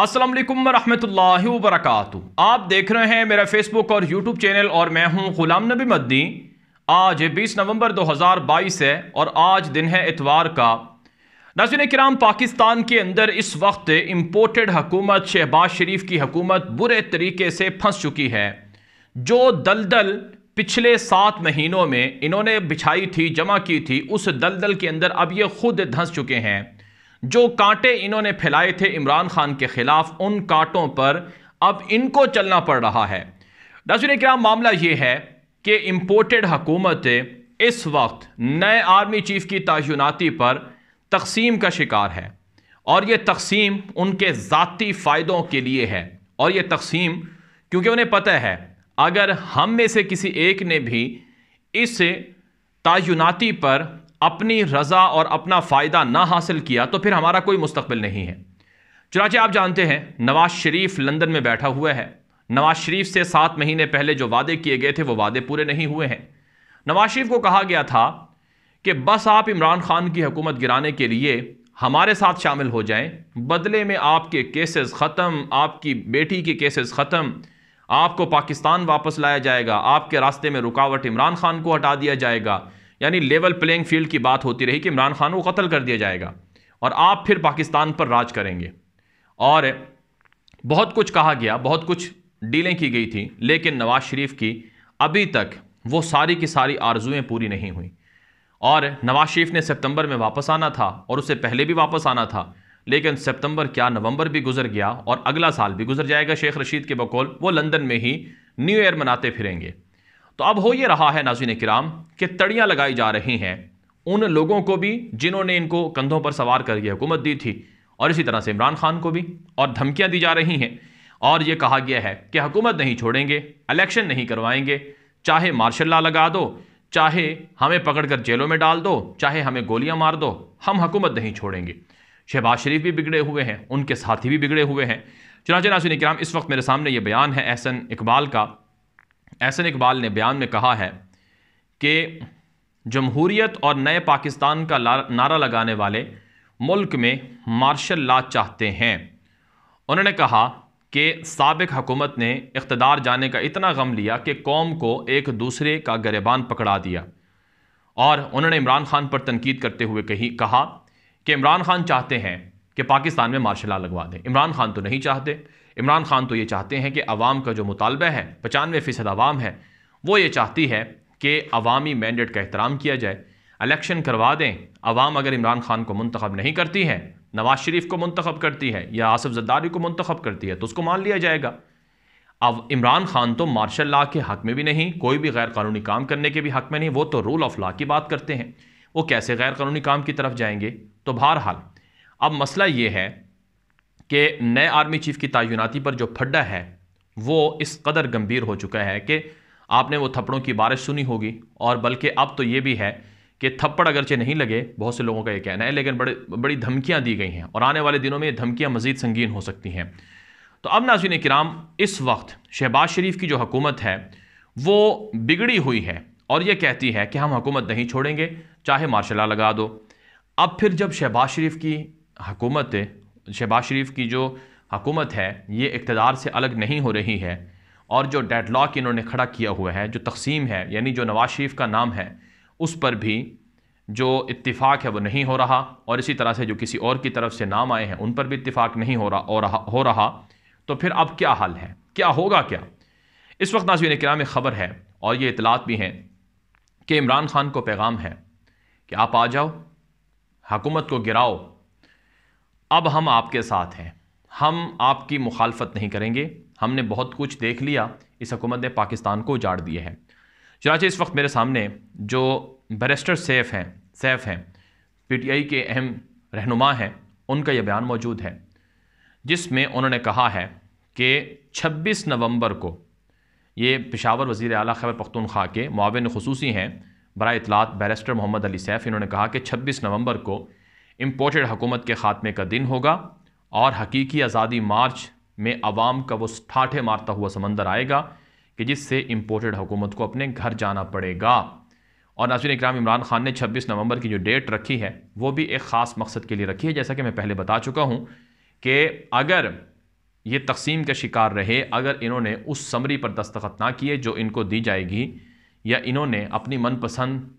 असलम वरहमल वरक आप देख रहे हैं मेरा फेसबुक और यूट्यूब चैनल और मैं हूं गुलाम नबी मदनी आज 20 नवंबर 2022 है और आज दिन है इतवार का नजर कराम पाकिस्तान के अंदर इस वक्त इम्पोर्टेड हकूमत शहबाज शरीफ की हकूमत बुरे तरीके से फंस चुकी है जो दलदल पिछले सात महीनों में इन्होंने बिछाई थी जमा की थी उस दलदल के अंदर अब ये खुद धंस चुके हैं जो कांटे इन्होंने फैलाए थे इमरान खान के खिलाफ उन कांटों पर अब इनको चलना पड़ रहा है नाजर क्या मामला ये है कि इम्पोर्टेड हकूमत इस वक्त नए आर्मी चीफ की तयनाती पर तकसीम का शिकार है और ये तकसीम उनके ज़ाती फ़ायदों के लिए है और ये तकसीम क्योंकि उन्हें पता है अगर हम में से किसी एक ने भी इस तयनाती पर अपनी रज़ा और अपना फ़ायदा ना हासिल किया तो फिर हमारा कोई मुस्तबिल नहीं है चुनाचे आप जानते हैं नवाज़ शरीफ लंदन में बैठा हुआ है नवाज़ शरीफ से सात महीने पहले जो वादे किए गए थे वो वादे पूरे नहीं हुए हैं नवाज शरीफ को कहा गया था कि बस आप इमरान खान की हुकूमत गिराने के लिए हमारे साथ शामिल हो जाएं बदले में आपके केसेस ख़त्म आपकी बेटी के केसेस ख़त्म आपको पाकिस्तान वापस लाया जाएगा आपके रास्ते में रुकावट इमरान खान को हटा दिया जाएगा यानी लेवल प्लेइंग फील्ड की बात होती रही कि इमरान खान को कत्ल कर दिया जाएगा और आप फिर पाकिस्तान पर राज करेंगे और बहुत कुछ कहा गया बहुत कुछ डीलें की गई थी लेकिन नवाज शरीफ की अभी तक वो सारी की सारी आरजुएँ पूरी नहीं हुई और नवाज शरीफ ने सितंबर में वापस आना था और उससे पहले भी वापस आना था लेकिन सितंबर क्या नवंबर भी गुजर गया और अगला साल भी गुजर जाएगा शेख रशीद के बकौल वो लंदन में ही न्यू ईयर मनाते फिरेंगे तो अब हो ये रहा है नाजिन कराम कि तड़ियाँ लगाई जा रही हैं उन लोगों को भी जिन्होंने इनको कंधों पर सवार करके हुकूमत दी थी और इसी तरह से इमरान खान को भी और धमकियाँ दी जा रही हैं और ये कहा गया है कि हुकूमत नहीं छोड़ेंगे इलेक्शन नहीं करवाएंगे चाहे मार्शल ला लगा दो चाहे हमें पकड़ कर जेलों में डाल दो चाहे हमें गोलियां मार दो हम हुकूमत नहीं छोड़ेंगे शहबाज शरीफ भी बिगड़े हुए हैं उनके साथी भी बिगड़े हुए हैं चुनाचे नासिन कराम इस वक्त मेरे सामने ये बयान है एहसन इकबाल का एहसन इकबाल ने बयान में कहा है कि जमहूरीत और नए पाकिस्तान का नारा लगाने वाले मुल्क में मार्शल ला चाहते हैं उन्होंने कहा कि सबक हकूमत ने इकतदार जाने का इतना गम लिया कि कौम को एक दूसरे का गरेबान पकड़ा दिया और उन्होंने इमरान खान पर तनकीद करते हुए कही कहा कि इमरान खान चाहते हैं कि पाकिस्तान में मार्शल ला लगवा दें इमरान खान तो नहीं चाहते इमरान खान तो ये चाहते हैं कि आवाम का जो मुतालबा है पचानवे फ़ीसद आवाम है वो ये चाहती है कि अवामी मैंडेट का एहतराम किया जाए अलेक्शन करवा दें आवाम अगर इमरान खान को मंतखब नहीं करती है नवाज शरीफ को मंतखब करती है या आसफ़ जद्दारी को मंतखब करती है तो उसको मान लिया जाएगा अब इमरान खान तो मार्शल ला के हक़ में भी नहीं कोई भी गैर कानूनी काम करने के भी हक़ में नहीं वो तो रूल ऑफ लॉ की बात करते हैं वो कैसे गैर कानूनी काम की तरफ जाएंगे तो बहरहाल अब मसला ये है कि नए आर्मी चीफ की तयनती पर जो फड्डा है वो इस कदर गंभीर हो चुका है कि आपने वो थप्पड़ों की बारिश सुनी होगी और बल्कि अब तो ये भी है कि थप्पड़ अगरचे नहीं लगे बहुत से लोगों का ये कहना है लेकिन बड़े बड़ी धमकियाँ दी गई हैं और आने वाले दिनों में ये धमकियाँ मजीद संगीन हो सकती हैं तो अब नाजीन कराम इस वक्त शहबाज शरीफ की जो हकूमत है वो बिगड़ी हुई है और ये कहती है कि हम हकूमत नहीं छोड़ेंगे चाहे मार्शल लगा दो अब फिर जब शहबाज शरीफ की हकूमत शहबाज शरीफ की जो हकूमत है ये इकतदार से अलग नहीं हो रही है और जो डेडलॉक इन्होंने खड़ा किया हुआ है जो तकसीम है यानी जो नवाज शरीफ का नाम है उस पर भी जो इतफाक़ है वो नहीं हो रहा और इसी तरह से जो किसी और की तरफ से नाम आए हैं उन पर भी इतफाक़ नहीं हो रहा हो रहा हो रहा तो फिर अब क्या हाल है क्या होगा क्या इस वक्त नाजीन कराम में ख़बर है और ये इतलात भी हैं कि इमरान खान को पैगाम है कि आप आ जाओ हकूमत को गिराओ अब हम आपके साथ हैं हम आपकी मुखालफत नहीं करेंगे हमने बहुत कुछ देख लिया इस हकूमत ने पाकिस्तान को उजाड़ दिए हैं चनाचे इस वक्त मेरे सामने जो बैरिस्टर सैफ हैं सैफ हैं पीटीआई के अहम रहनुमा हैं उनका यह बयान मौजूद है जिसमें उन्होंने कहा है कि 26 नवंबर को ये पेशावर वज़ी अली खैबर पख्तनख्वा के मावन खसूसी हैं बरा इतलात बैरिस्टर मोहम्मद अली सैफ इन्होंने कहा कि छब्बीस नवंबर को इम्पोर्टेड हुकूमत के ख़ात्मे का दिन होगा और हकीकी आज़ादी मार्च में आवाम का वो ठाठे मारता हुआ समंदर आएगा कि जिससे इम्पोर्टेड हुकूमत को अपने घर जाना पड़ेगा और नाजिन इक्राम इमरान खान ने 26 नवंबर की जो डेट रखी है वो भी एक ख़ास मकसद के लिए रखी है जैसा कि मैं पहले बता चुका हूँ कि अगर ये तकसीम का शिकार रहे अगर इन्होंने उस समरी पर दस्तखत ना किए जो इनको दी जाएगी या इन्होंने अपनी मनपसंद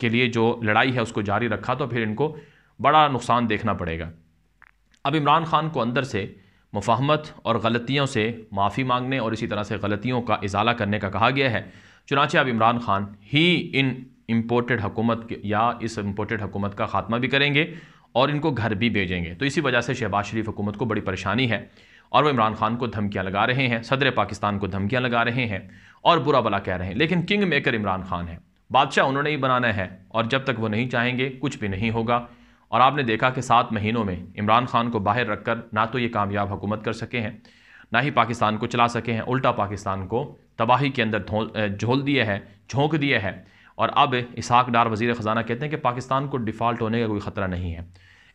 के लिए जो लड़ाई है उसको जारी रखा तो फिर इनको बड़ा नुकसान देखना पड़ेगा अब इमरान खान को अंदर से मुफाहमत और गलतियों से माफ़ी मांगने और इसी तरह से गलतियों का इजाला करने का कहा गया है चुनाचे अब इमरान खान ही इन इम्पोर्टेड हुकूमत या इस इम्पोर्टेड हुकूमत का खात्मा भी करेंगे और इनको घर भी भेजेंगे तो इसी वजह से शहबाज शरीफ हुकूमत को बड़ी परेशानी है और वह इमरान खान को धमकियाँ लगा रहे हैं सदर पाकिस्तान को धमकियाँ लगा रहे हैं और बुरा भला कह रहे हैं लेकिन किंग मेकर इमरान खान है बादशाह उन्होंने ही बनाना है और जब तक वो नहीं चाहेंगे कुछ भी नहीं होगा और आपने देखा कि सात महीनों में इमरान खान को बाहर रखकर ना तो ये कामयाब हुकूमत कर सके हैं ना ही पाकिस्तान को चला सके हैं उल्टा पाकिस्तान को तबाही के अंदर झोल दिया है झोंक दिया है और अब इसहाक डार वजीर ख़जाना कहते हैं कि पाकिस्तान को डिफ़ाल्ट होने का कोई ख़तरा नहीं है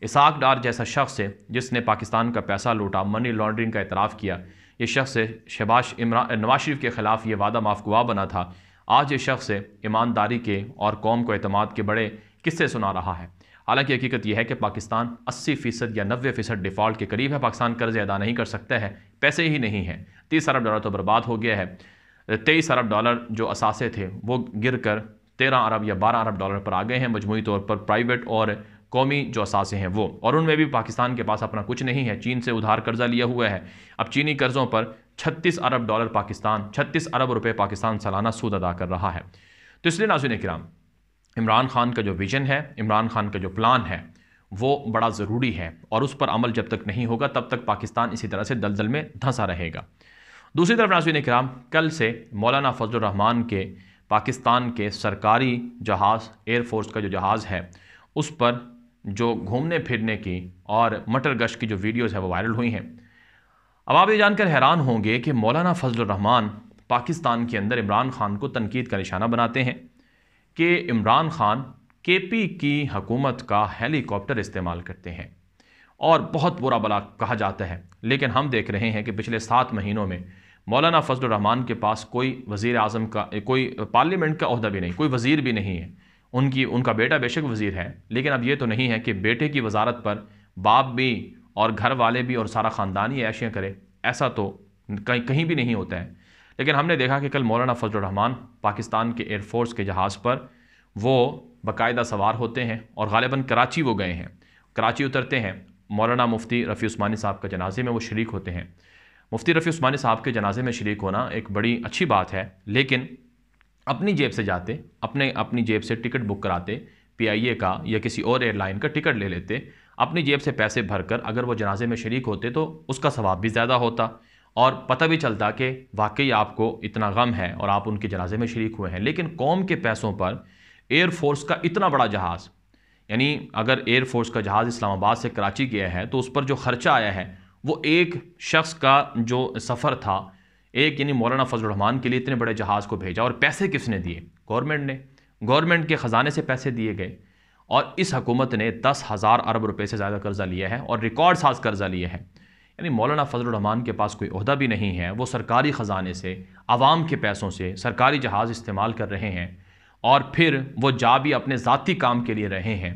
इसहाक डार जैसा शख्स है जिसने पाकिस्तान का पैसा लूटा मनी लॉन्ड्रिंग का एतराफ़ किया ये शख्स है शहबाज इमरान नवाज शरीफ के ख़िलाफ़ ये वादा माफ़ गुआ बना था आज ये शख्स ईमानदारी के और कौम को अतमाद के बड़े किस्से सुना रहा है हालांकि हकीकत यह है कि पाकिस्तान 80 फ़ीसद या 90 फ़ीसद डिफ़ॉल्ट के करीब है पाकिस्तान कर्ज़ अदा नहीं कर सकता है पैसे ही नहीं है तीस अरब डॉलर तो बर्बाद हो गया है तेईस अरब डॉलर जो असासे थे वो गिर कर तेरह अरब या बारह अरब डॉलर पर आ गए हैं मजमू तौर पर प्राइवेट और कौमी जो असासे हैं वो और उनमें भी पाकिस्तान के पास अपना कुछ नहीं है चीन से उधार कर्जा लिया हुआ है अब चीनी कर्ज़ों पर 36 अरब डॉलर पाकिस्तान 36 अरब रुपए पाकिस्तान सालाना सूद अदा कर रहा है तो इसलिए नाजुन कराम इमरान खान का जो विज़न है इमरान खान का जो प्लान है वो बड़ा ज़रूरी है और उस पर अमल जब तक नहीं होगा तब तक पाकिस्तान इसी तरह से दलदल में धंसा रहेगा दूसरी तरफ नाजवीन कराम कल से मौलाना फजल रहमान के पाकिस्तान के सरकारी जहाज़ एयरफोर्स का जो जहाज़ है उस पर जो घूमने फिरने की और मटर गश्त की जो वीडियोज़ हैं वो वायरल हुई हैं अब आप ये जानकर हैरान होंगे कि मौलाना फजल रहमान पाकिस्तान के अंदर इमरान खान को तनकीद का निशाना बनाते हैं कि इमरान खान के पी की हकूमत का हेलीकॉप्टर इस्तेमाल करते हैं और बहुत बुरा भला कहा जाता है लेकिन हम देख रहे हैं कि पिछले सात महीनों में मौलाना फजल रहमान के पास कोई वज़ी अजम का कोई पार्लियामेंट का अहदा भी नहीं कोई वज़ीर भी नहीं है उनकी उनका बेटा बेशक वज़ी है लेकिन अब ये तो नहीं है कि बेटे की वजारत पर बाप भी और घर वाले भी और सारा ख़ानदान ही ऐशियाँ करें ऐसा तो कहीं कहीं भी नहीं होता है लेकिन हमने देखा कि कल मौलाना फजल रहमान पाकिस्तान के एयरफोर्स के जहाज़ पर वो बाकायदा सवार होते हैं और गालिबा कराची वो गए हैं कराची उतरते हैं मौलाना मुफ्ती रफ़ी उस्मानी साहब के जनाजे में वो शरीक होते हैं मुफ्ती रफ़ी उस्मानी साहब के जनाजे में शरीक होना एक बड़ी अच्छी बात है लेकिन अपनी जेब से जाते अपने अपनी जेब से टिकट बुक कराते पीआईए का या किसी और एयरलाइन का टिकट ले लेते अपनी जेब से पैसे भरकर अगर वो जनाजे में शरीक होते तो उसका सवाब भी ज़्यादा होता और पता भी चलता कि वाकई आपको इतना गम है और आप उनके जनाजे में शरीक हुए हैं लेकिन कौम के पैसों पर एयरफोर्स का इतना बड़ा जहाज़ यानी अगर एयरफोर्स का जहाज़ इस्लामाबाद से कराची गया है तो उस पर जो ख़र्चा आया है वो एक शख्स का जो सफ़र था एक यानी मौलाना फजलरहमान के लिए इतने बड़े जहाज़ को भेजा और पैसे किसने दिए गवर्नमेंट ने गवर्नमेंट के ख़जाने से पैसे दिए गए और इस हकूमत ने दस हज़ार अरब रुपये से ज़्यादा कर्ज़ा लिया है और रिकॉर्ड साज कर्ज़ा लिया है यानी मौलाना फजलरहमान के पास कोई अहदा भी नहीं है वो सरकारी ख़जाने से आवाम के पैसों से सरकारी जहाज़ इस्तेमाल कर रहे हैं और फिर वो जा भी अपने ज़ाती काम के लिए रहे हैं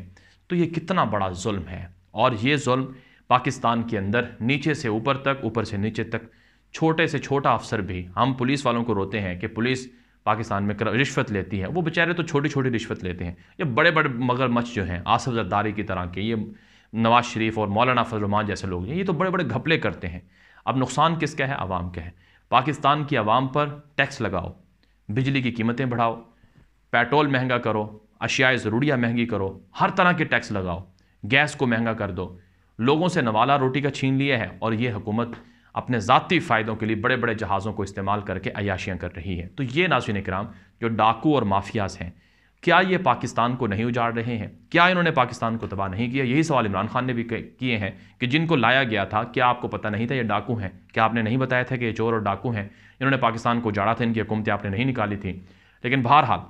तो ये कितना बड़ा जुल्म है और ये जुल्म पाकिस्तान के अंदर नीचे से ऊपर तक ऊपर से नीचे तक छोटे से छोटा अफसर भी हम पुलिस वालों को रोते हैं कि पुलिस पाकिस्तान में रिश्वत लेती है वो बेचारे तो छोटी छोटी रिश्वत लेते हैं ये बड़े बड़े मगरमच्छ जो हैं आसफ जरदारी की तरह के ये नवाज शरीफ और मौलाना फजलरहमान जैसे लोग हैं ये तो बड़े बड़े घपले करते हैं अब नुकसान किसका है आवाम का है पाकिस्तान की आवाम पर टैक्स लगाओ बिजली की कीमतें बढ़ाओ पेट्रोल महंगा करो अशियाए ज़रूरिया महंगी करो हर तरह के टैक्स लगाओ गैस को महंगा कर दो लोगों से नवाला रोटी का छीन लिया है और ये हुकूमत अपने ज़ाती फ़ायदों के लिए बड़े बड़े जहाज़ों को इस्तेमाल करके अयाशियाँ कर रही है तो ये नाजिन कराम जो डाकू और माफियाज़ हैं क्या ये पाकिस्तान को नहीं उजाड़ रहे हैं क्या इन्होंने पाकिस्तान को तबाह नहीं किया यही सवाल इमरान खान ने भी किए हैं कि जिनको लाया गया था क्या आपको पता नहीं था ये डाकू हैं क्या आपने नहीं बताया था कि ये चोर और डाकू हैं इन्होंने पाकिस्तान को उजाड़ा था इनकी हुकूमतें आपने नहीं निकाली थी लेकिन बहरहाल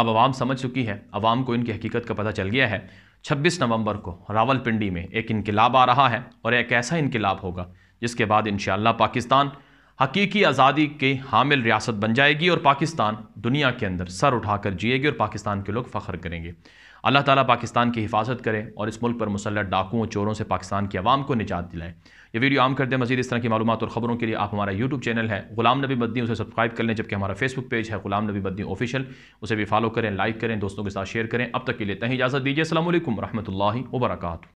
अब आवाम समझ चुकी है आवाम को इनकी हकीकत का पता चल गया है छब्बीस नवंबर को रावलपिंडी में एक इनकलाब आ रहा है और एक ऐसा इनकलाब होगा जिसके बाद इन पाकिस्तान हकीकी आज़ादी के हामिल रियासत बन जाएगी और पाकिस्तान दुनिया के अंदर सर उठाकर जिएगी और पाकिस्तान के लोग फ़ख्र करेंगे अल्लाह ताला पाकिस्तान की हिफाजत करें और इस मुल्क पर मुसलत डाकुओं और चोरों से पाकिस्तान की आवाम को निजात दिलाएं ये वीडियो आम कर दें मजीद इस तरह की मालूम और ख़बरों के लिए आप हमारा यूट्यूब चैनल है गुलाम नबी बद्दी उसे सब्सक्राइब कर लें जबकि हमारा फेसबुक पेज है गुलाम नबी बद्दी ऑफिशियल उसे भी फॉलो करें लाइक करें दोस्तों के साथ शेयर करें अब तक के लिए तहीं इजाज़त दीजिए असल वरहमल वर्का